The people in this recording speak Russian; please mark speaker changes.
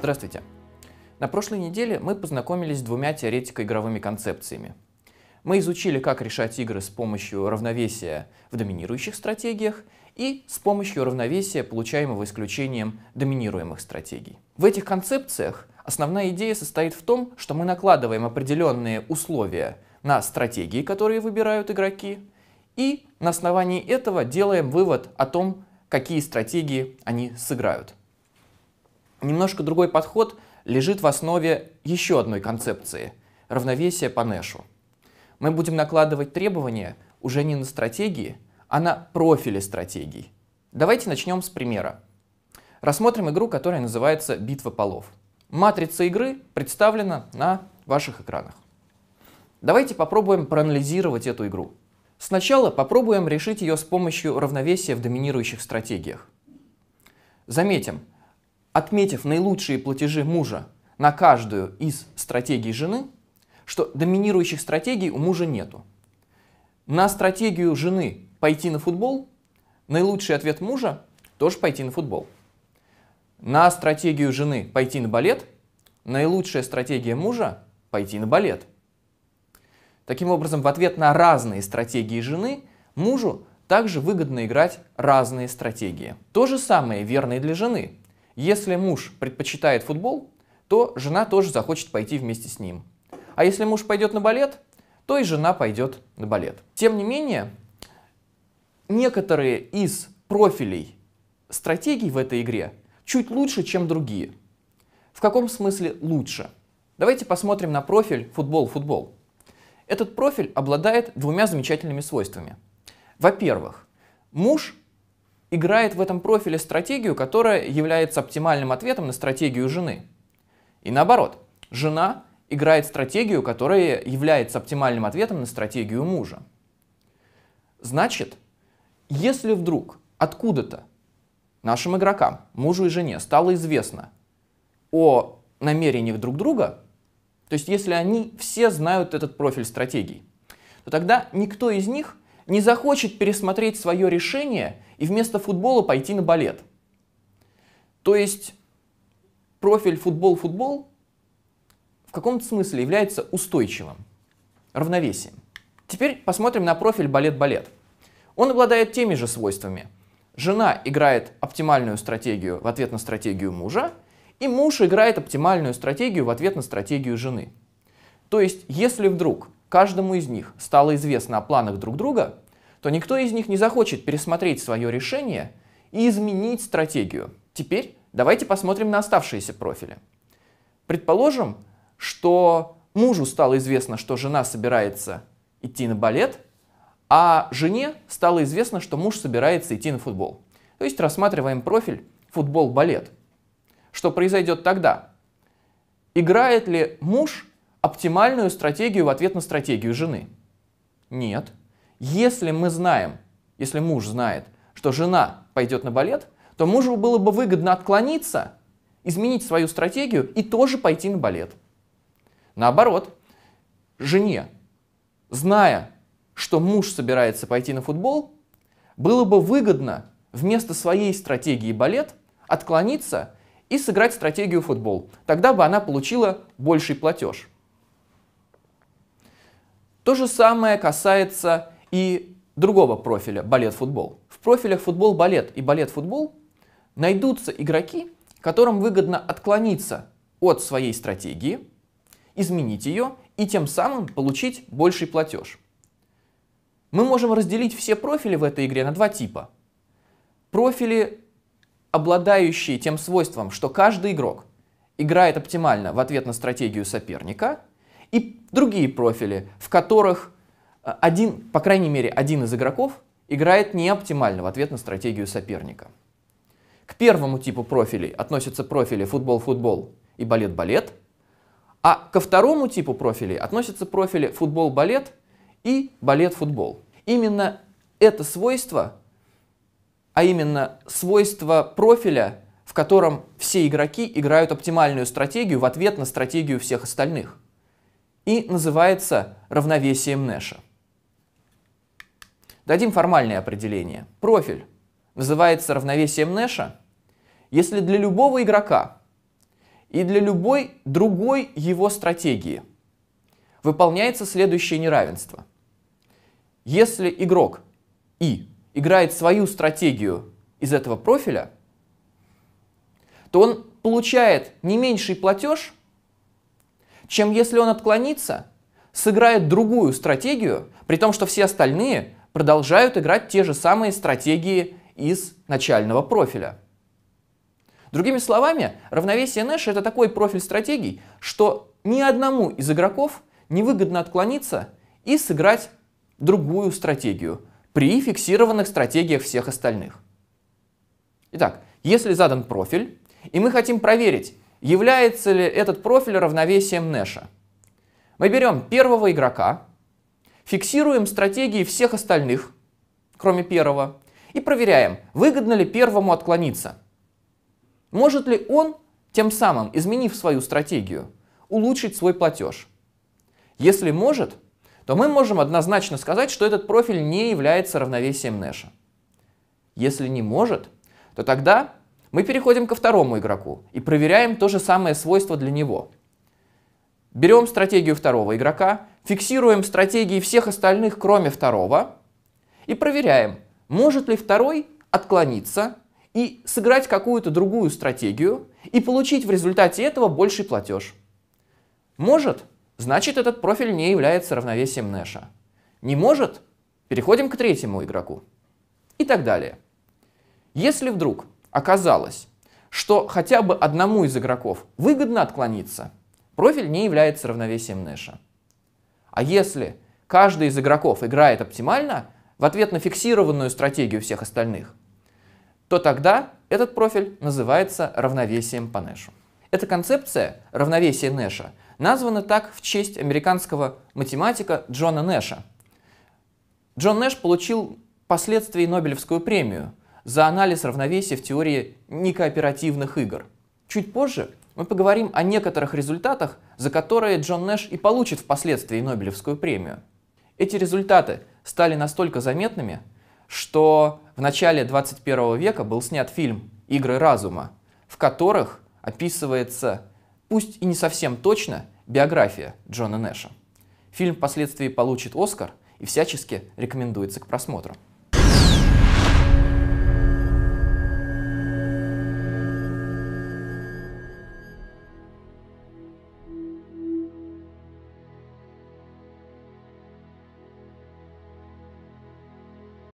Speaker 1: Здравствуйте. На прошлой неделе мы познакомились с двумя теоретико-игровыми концепциями. Мы изучили, как решать игры с помощью равновесия в доминирующих стратегиях и с помощью равновесия, получаемого исключением доминируемых стратегий. В этих концепциях основная идея состоит в том, что мы накладываем определенные условия на стратегии, которые выбирают игроки, и на основании этого делаем вывод о том, какие стратегии они сыграют. Немножко другой подход лежит в основе еще одной концепции – равновесия по нэшу. Мы будем накладывать требования уже не на стратегии, а на профили стратегий. Давайте начнем с примера. Рассмотрим игру, которая называется «Битва полов». Матрица игры представлена на ваших экранах. Давайте попробуем проанализировать эту игру. Сначала попробуем решить ее с помощью равновесия в доминирующих стратегиях. Заметим, отметив наилучшие платежи мужа на каждую из стратегий жены, что доминирующих стратегий у мужа нету. На стратегию жены пойти на футбол, наилучший ответ мужа тоже пойти на футбол. На стратегию жены пойти на балет, наилучшая стратегия мужа пойти на балет. Таким образом, в ответ на разные стратегии жены мужу также выгодно играть разные стратегии. То же самое верно и для жены. Если муж предпочитает футбол, то жена тоже захочет пойти вместе с ним. А если муж пойдет на балет, то и жена пойдет на балет. Тем не менее, некоторые из профилей стратегий в этой игре чуть лучше, чем другие. В каком смысле лучше? Давайте посмотрим на профиль футбол-футбол. Этот профиль обладает двумя замечательными свойствами. Во-первых, муж играет в этом профиле стратегию, которая является оптимальным ответом на стратегию жены. И наоборот, жена играет стратегию, которая является оптимальным ответом на стратегию мужа. Значит, если вдруг откуда-то нашим игрокам, мужу и жене, стало известно о намерениях друг друга, то есть если они все знают этот профиль стратегий, то тогда никто из них не захочет пересмотреть свое решение и вместо футбола пойти на балет. То есть профиль футбол-футбол в каком-то смысле является устойчивым, равновесием. Теперь посмотрим на профиль балет-балет. Он обладает теми же свойствами. Жена играет оптимальную стратегию в ответ на стратегию мужа, и муж играет оптимальную стратегию в ответ на стратегию жены. То есть, если вдруг каждому из них стало известно о планах друг друга, то никто из них не захочет пересмотреть свое решение и изменить стратегию. Теперь давайте посмотрим на оставшиеся профили. Предположим, что мужу стало известно, что жена собирается идти на балет, а жене стало известно, что муж собирается идти на футбол. То есть рассматриваем профиль футбол-балет. Что произойдет тогда? Играет ли муж оптимальную стратегию в ответ на стратегию жены? Нет. Если мы знаем, если муж знает, что жена пойдет на балет, то мужу было бы выгодно отклониться, изменить свою стратегию и тоже пойти на балет. Наоборот, жене, зная, что муж собирается пойти на футбол, было бы выгодно вместо своей стратегии балет отклониться и сыграть стратегию футбол. Тогда бы она получила больший платеж. То же самое касается и другого профиля балет-футбол. В профилях футбол-балет и балет-футбол найдутся игроки, которым выгодно отклониться от своей стратегии, изменить ее и тем самым получить больший платеж. Мы можем разделить все профили в этой игре на два типа. Профили, обладающие тем свойством, что каждый игрок играет оптимально в ответ на стратегию соперника – и другие профили, в которых э, один, по крайней мере, один из игроков играет неоптимально в ответ на стратегию соперника. К первому типу профилей относятся профили футбол-футбол и балет-балет, а ко второму типу профилей относятся профили футбол-балет и балет-футбол. Именно это свойство, а именно свойство профиля, в котором все игроки играют оптимальную стратегию в ответ на стратегию всех остальных – и называется равновесием Нэша. Дадим формальное определение. Профиль называется равновесием Нэша, если для любого игрока и для любой другой его стратегии выполняется следующее неравенство. Если игрок И играет свою стратегию из этого профиля, то он получает не меньший платеж – чем если он отклонится, сыграет другую стратегию, при том, что все остальные продолжают играть те же самые стратегии из начального профиля. Другими словами, равновесие Нэша это такой профиль стратегий, что ни одному из игроков невыгодно отклониться и сыграть другую стратегию при фиксированных стратегиях всех остальных. Итак, если задан профиль, и мы хотим проверить, Является ли этот профиль равновесием Нэша? Мы берем первого игрока, фиксируем стратегии всех остальных, кроме первого, и проверяем, выгодно ли первому отклониться. Может ли он, тем самым изменив свою стратегию, улучшить свой платеж? Если может, то мы можем однозначно сказать, что этот профиль не является равновесием Нэша. Если не может, то тогда мы переходим ко второму игроку и проверяем то же самое свойство для него. Берем стратегию второго игрока, фиксируем стратегии всех остальных, кроме второго, и проверяем, может ли второй отклониться и сыграть какую-то другую стратегию и получить в результате этого больший платеж. Может, значит этот профиль не является равновесием Нэша. Не может, переходим к третьему игроку. И так далее. Если вдруг Оказалось, что хотя бы одному из игроков выгодно отклониться, профиль не является равновесием Нэша. А если каждый из игроков играет оптимально в ответ на фиксированную стратегию всех остальных, то тогда этот профиль называется равновесием по Нэшу. Эта концепция равновесия Нэша названа так в честь американского математика Джона Нэша. Джон Нэш получил впоследствии Нобелевскую премию – за анализ равновесия в теории некооперативных игр. Чуть позже мы поговорим о некоторых результатах, за которые Джон Нэш и получит впоследствии Нобелевскую премию. Эти результаты стали настолько заметными, что в начале 21 века был снят фильм «Игры разума», в которых описывается, пусть и не совсем точно, биография Джона Нэша. Фильм впоследствии получит Оскар и всячески рекомендуется к просмотру.